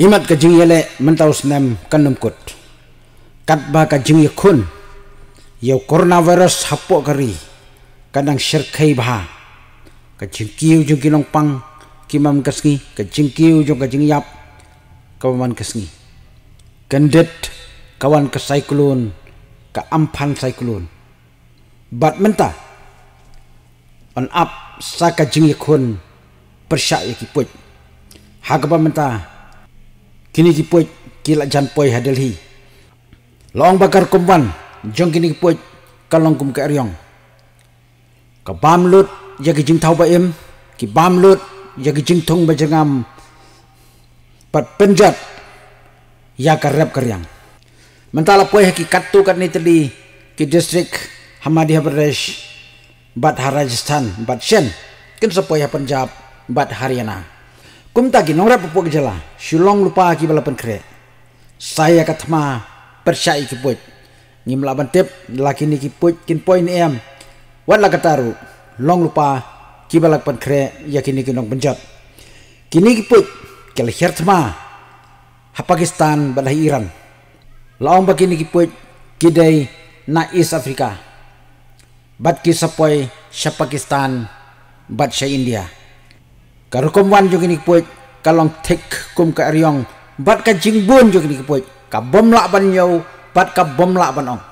imat ka jing yele mentaus nem kanum kut kat ba ka jing kun yo coronavirus hapo kari kadang kai bah ka jing kiu kinong pang kimam kasngi ka jing kiu ka jing yap kawan kasngi kendet kawan ke cyclone ka ampan cyclone bat menta on up saka jing kun persya yakiput hakba menta kini di poit kila jan poi hadel hi long bakar kumpan jong kini ki poit kalong kum ka riong ka bam lut ya ki jing thau ba em ki bam lut ya ki jing thong ba jangam pat penjat ya ka rap riang mentala poi ki katu kat ni teli ki district hamadi pradesh bat harajistan bat shen kin sa poi punjab bat haryana kum taki nongra pupuk jela shulong lupa ki balapan kre saya katma percaya ki puit ngim laban tep laki ni ki kin poin em wat long lupa ki balapan kre yakini ki nong penjat kini ki puit hertma ha pakistan balai iran laong bagi ki puit kidai na east africa bat ki sapoi shapakistan, pakistan bat sha india karukom wan kini kpoit kalong tek kum ka riong bat ka jingbun jogini kpoit ka bom ban yau bat ka bom ban ong